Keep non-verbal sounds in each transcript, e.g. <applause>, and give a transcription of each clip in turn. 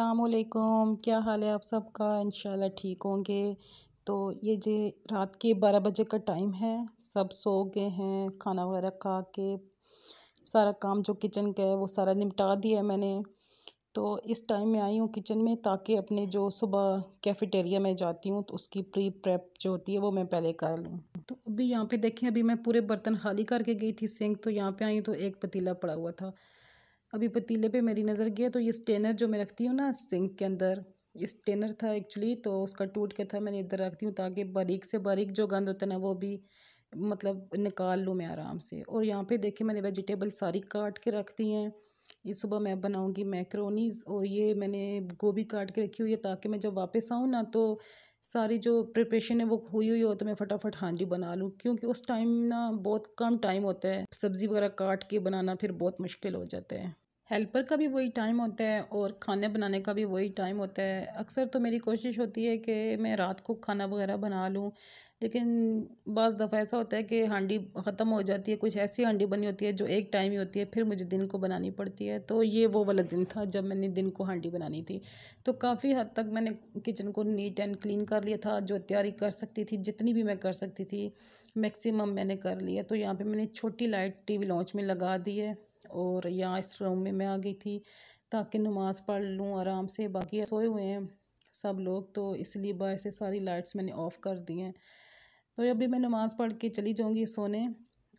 असलकुम क्या हाल है आप सबका इन ठीक होंगे तो ये जे रात के बारह बजे का टाइम है सब सो गए हैं खाना वगैरह खा के सारा काम जो किचन का है वो सारा निपटा दिया है मैंने तो इस टाइम में आई हूँ किचन में ताकि अपने जो सुबह कैफेटेरिया में जाती हूँ तो उसकी प्री प्रेप जो होती है वो मैं पहले कर लूँ तो अभी यहाँ पर देखें अभी मैं पूरे बर्तन खाली करके गई थी सिंक तो यहाँ पर आई तो एक पतीला पड़ा हुआ था अभी पतीले पे मेरी नज़र गया तो ये स्टेनर जो मैं रखती हूँ ना सिंक के अंदर ये स्टेनर था एक्चुअली तो उसका टूट के था मैंने इधर रखती हूँ ताकि बारीक से बारीक जो गंद होता है ना वो भी मतलब निकाल लूँ मैं आराम से और यहाँ पे देखिए मैंने वेजिटेबल सारी काट के रख दी हैं ये सुबह मैं बनाऊँगी मैक्रोनीज और ये मैंने गोभी काट के रखी हुई है ताकि मैं जब वापस आऊँ ना तो सारी जो प्रिपरेशन है वो हुई हुई हो तो मैं फटाफट हांडी बना लूँ क्योंकि उस टाइम ना बहुत कम टाइम होता है सब्ज़ी वगैरह काट के बनाना फिर बहुत मुश्किल हो जाता है हेल्पर का भी वही टाइम होता है और खाने बनाने का भी वही टाइम होता है अक्सर तो मेरी कोशिश होती है कि मैं रात को खाना वगैरह बना लूँ लेकिन बज़ दफ़ा ऐसा होता है कि हांडी ख़त्म हो जाती है कुछ ऐसी हांडी बनी होती है जो एक टाइम ही होती है फिर मुझे दिन को बनानी पड़ती है तो ये वो वाला दिन था जब मैंने दिन को हांडी बनानी थी तो काफ़ी हद तक मैंने किचन को नीट एंड क्लीन कर लिया था जो तैयारी कर सकती थी जितनी भी मैं कर सकती थी मैक्सिमम मैंने कर लिया तो यहाँ पर मैंने छोटी लाइट टी लॉन्च में लगा दी है और यहाँ इस रूम में मैं आ गई थी ताकि नमाज़ पढ़ लूँ आराम से बाकी सोए हुए हैं सब लोग तो इसलिए बाहर से सारी लाइट्स मैंने ऑफ़ कर दी हैं तो अभी मैं नमाज़ पढ़ के चली जाऊँगी सोने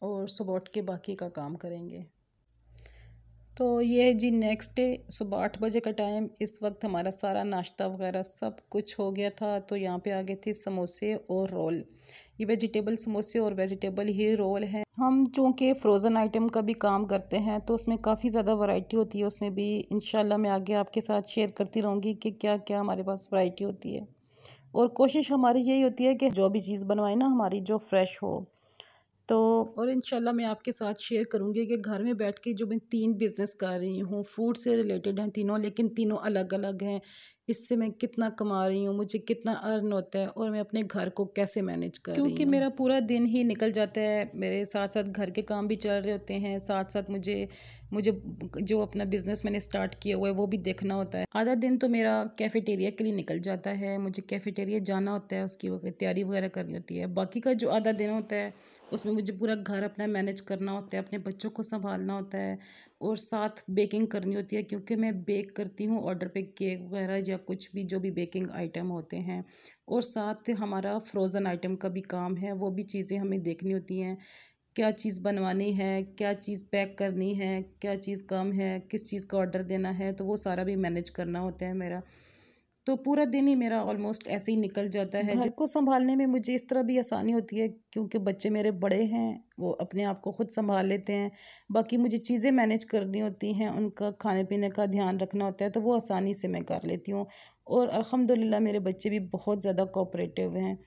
और सुबह उठ के बाकी का काम करेंगे तो ये है जी नेक्स्ट डे सुबह आठ बजे का टाइम इस वक्त हमारा सारा नाश्ता वगैरह सब कुछ हो गया था तो यहाँ पे आ गए थे समोसे और रोल ये वेजिटेबल समोसे और वेजिटेबल ही रोल है हम चूँकि फ़्रोज़न आइटम का भी काम करते हैं तो उसमें काफ़ी ज़्यादा वैरायटी होती है उसमें भी इन मैं आगे आपके साथ शेयर करती रहूँगी कि क्या क्या हमारे पास वैरायटी होती है और कोशिश हमारी यही होती है कि जो भी चीज़ बनवाए ना हमारी जो फ्रेश हो तो और इन मैं आपके साथ शेयर करूँगी कि घर में बैठ के जो मैं तीन बिज़नेस कर रही हूँ फूड से रिलेटेड हैं तीनों लेकिन तीनों अलग अलग हैं इससे मैं कितना कमा रही हूँ मुझे कितना अर्न होता है और मैं अपने घर को कैसे मैनेज कर क्योंकि मेरा पूरा दिन ही निकल जाता है मेरे साथ साथ घर के काम भी चल रहे होते हैं साथ साथ मुझे मुझे जो अपना बिज़नेस मैंने स्टार्ट किया हुआ है वो भी देखना होता है आधा दिन तो मेरा कैफेटेरिया के लिए निकल जाता है मुझे कैफेटेरिया जाना होता है उसकी तैयारी वगैरह करनी होती है बाकी का जो आधा दिन होता है उसमें मुझे पूरा घर अपना मैनेज करना होता है अपने बच्चों को संभालना होता है और साथ बेकिंग करनी होती है क्योंकि मैं बेक करती हूँ ऑर्डर पे केक वगैरह या कुछ भी जो भी बेकिंग आइटम होते हैं और साथ हमारा फ्रोज़न आइटम का भी काम है वो भी चीज़ें हमें देखनी होती हैं क्या चीज़ बनवानी है क्या चीज़ पैक करनी है क्या चीज़ कम है किस चीज़ का ऑर्डर देना है तो वो सारा भी मैनेज करना होता है मेरा तो पूरा दिन ही मेरा ऑलमोस्ट ऐसे ही निकल जाता है घर को संभालने में मुझे इस तरह भी आसानी होती है क्योंकि बच्चे मेरे बड़े हैं वो अपने आप को खुद संभाल लेते हैं बाकी मुझे चीज़ें मैनेज करनी होती हैं उनका खाने पीने का ध्यान रखना होता है तो वो आसानी से मैं कर लेती हूँ और अल्हम्दुलिल्लाह मेरे बच्चे भी बहुत ज़्यादा कोऑपरेटिव हैं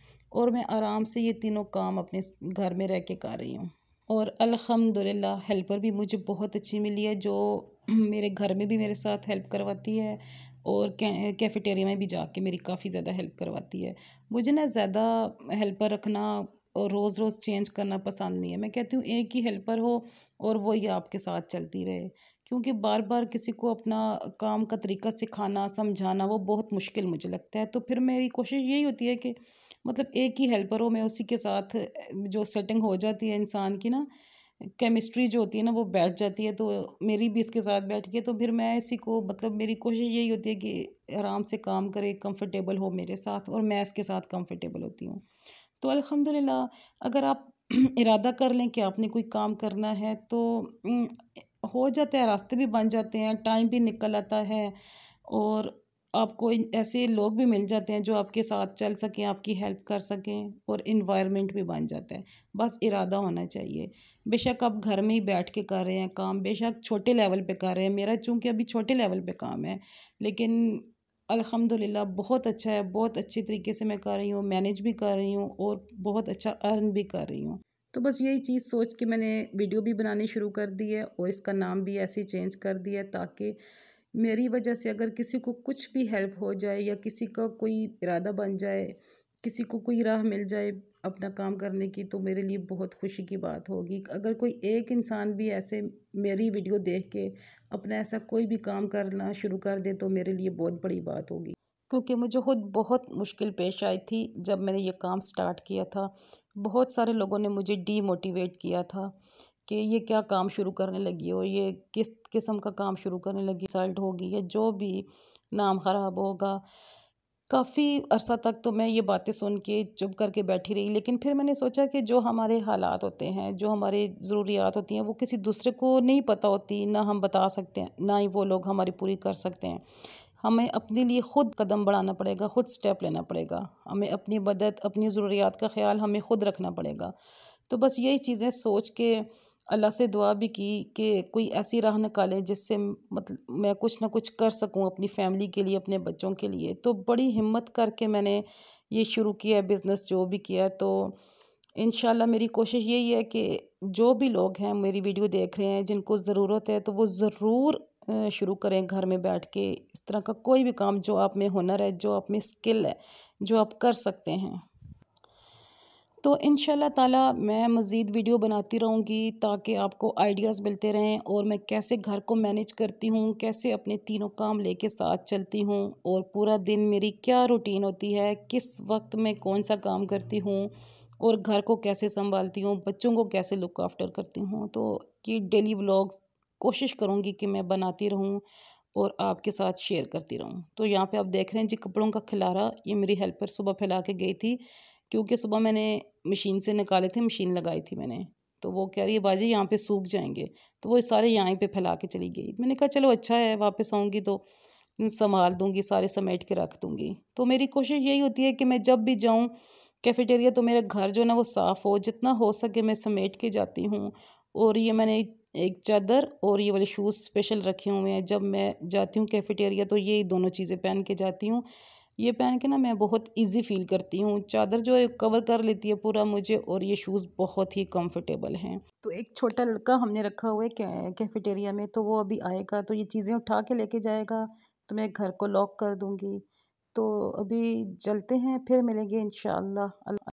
और मैं आराम से ये तीनों काम अपने घर में रह के कर रही हूँ और अलहमदिल्ला हेल्पर भी मुझे बहुत अच्छी मिली है जो <clears throat> मेरे घर में भी मेरे साथ हेल्प करवाती है और कैफेटेरिया में भी जाके मेरी काफ़ी ज़्यादा हेल्प करवाती है मुझे ना ज़्यादा हेल्पर रखना और रोज़ रोज़ चेंज करना पसंद नहीं है मैं कहती हूँ एक ही हेल्पर हो और वो ही आपके साथ चलती रहे क्योंकि बार बार किसी को अपना काम का तरीका सिखाना समझाना वो बहुत मुश्किल मुझे लगता है तो फिर मेरी कोशिश यही होती है कि मतलब एक ही हेल्पर हो मैं उसी के साथ जो सेटिंग हो जाती है इंसान की ना केमिस्ट्री जो होती है ना वो बैठ जाती है तो मेरी भी इसके साथ बैठ गई तो फिर मैं इसी को मतलब मेरी कोशिश यही होती है कि आराम से काम करे कंफर्टेबल हो मेरे साथ और मैं इसके साथ कंफर्टेबल होती हूँ तो अल्हम्दुलिल्लाह अगर आप <clears throat> इरादा कर लें कि आपने कोई काम करना है तो हो जाता है रास्ते भी बन जाते हैं टाइम भी निकल आता है और आपको ऐसे लोग भी मिल जाते हैं जो आपके साथ चल सकें आपकी हेल्प कर सकें और इन्वायरमेंट भी बन जाता है बस इरादा होना चाहिए बेशक आप घर में ही बैठ के कर रहे हैं काम बेशक छोटे लेवल पे कर रहे हैं मेरा चूंकि अभी छोटे लेवल पे काम है लेकिन अल्हम्दुलिल्लाह बहुत अच्छा है बहुत अच्छे तरीके से मैं कर रही हूँ मैनेज भी कर रही हूँ और बहुत अच्छा अर्न भी कर रही हूँ तो बस यही चीज़ सोच के मैंने वीडियो भी बनानी शुरू कर दी है और इसका नाम भी ऐसे चेंज कर दिया ताकि मेरी वजह से अगर किसी को कुछ भी हेल्प हो जाए या किसी का कोई इरादा बन जाए किसी को कोई राह मिल जाए अपना काम करने की तो मेरे लिए बहुत खुशी की बात होगी अगर कोई एक इंसान भी ऐसे मेरी वीडियो देख के अपना ऐसा कोई भी काम करना शुरू कर दे तो मेरे लिए बहुत बड़ी बात होगी क्योंकि मुझे खुद बहुत मुश्किल पेश आई थी जब मैंने ये काम स्टार्ट किया था बहुत सारे लोगों ने मुझे डीमोटिवेट किया था कि ये क्या काम शुरू करने लगी है और ये किस किस्म का काम शुरू करने लगी सल्ट होगी या जो भी नाम ख़राब होगा काफ़ी अरसा तक तो मैं ये बातें सुन के चुप करके बैठी रही लेकिन फिर मैंने सोचा कि जो हमारे हालात होते हैं जो हमारे ज़रूरियात होती हैं वो किसी दूसरे को नहीं पता होती ना हम बता सकते हैं ना ही वो लोग हमारी पूरी कर सकते हैं हमें अपने लिए ख़ुद कदम बढ़ाना पड़ेगा ख़ुद स्टेप लेना पड़ेगा हमें अपनी मदद अपनी ज़रूरियात का ख्याल हमें ख़ुद रखना पड़ेगा तो बस यही चीज़ें सोच के अल्लाह से दुआ भी की कि कोई ऐसी राह निकाले जिससे मतलब मैं कुछ ना कुछ कर सकूं अपनी फैमिली के लिए अपने बच्चों के लिए तो बड़ी हिम्मत करके मैंने ये शुरू किया है बिज़नेस जो भी किया है तो इन मेरी कोशिश यही है कि जो भी लोग हैं मेरी वीडियो देख रहे हैं जिनको ज़रूरत है तो वो ज़रूर शुरू करें घर में बैठ के इस तरह का कोई भी काम जो आप में हुनर है जो आप में स्किल है जो आप कर सकते हैं तो इन ताला मैं मज़ीद वीडियो बनाती रहूँगी ताकि आपको आइडियाज़ मिलते रहें और मैं कैसे घर को मैनेज करती हूँ कैसे अपने तीनों काम लेके साथ चलती हूँ और पूरा दिन मेरी क्या रूटीन होती है किस वक्त मैं कौन सा काम करती हूँ और घर को कैसे संभालती हूँ बच्चों को कैसे लुक आफ्टर करती हूँ तो ये डेली ब्लॉग्स कोशिश करूँगी कि मैं बनाती रहूँ और आपके साथ शेयर करती रहूँ तो यहाँ पे आप देख रहे हैं जी कपड़ों का खिलारा ये मेरी हेल्पर सुबह फैला के गई थी क्योंकि सुबह मैंने मशीन से निकाले थे मशीन लगाई थी मैंने तो वो कह रही है बाजी यहाँ पे सूख जाएंगे तो वो सारे यहाँ पे फैला के चली गई मैंने कहा चलो अच्छा है वापस आऊँगी तो संभाल दूँगी सारे समेट के रख दूँगी तो मेरी कोशिश यही होती है कि मैं जब भी जाऊँ कैफेटेरिया तो मेरा घर जो है ना वो साफ़ हो जितना हो सके मैं समेट के जाती हूँ और ये मैंने एक चादर और ये वाले शूज़ स्पेशल रखे हुए हैं जब मैं जाती हूँ कैफेटेरिया तो ये दोनों चीज़ें पहन के जाती हूँ ये पहन के ना मैं बहुत इजी फील करती हूँ चादर जो है कवर कर लेती है पूरा मुझे और ये शूज़ बहुत ही कंफर्टेबल हैं तो एक छोटा लड़का हमने रखा हुआ है कैफेटेरिया में तो वो अभी आएगा तो ये चीज़ें उठा के लेके जाएगा तो मैं घर को लॉक कर दूँगी तो अभी चलते हैं फिर मिलेंगे इन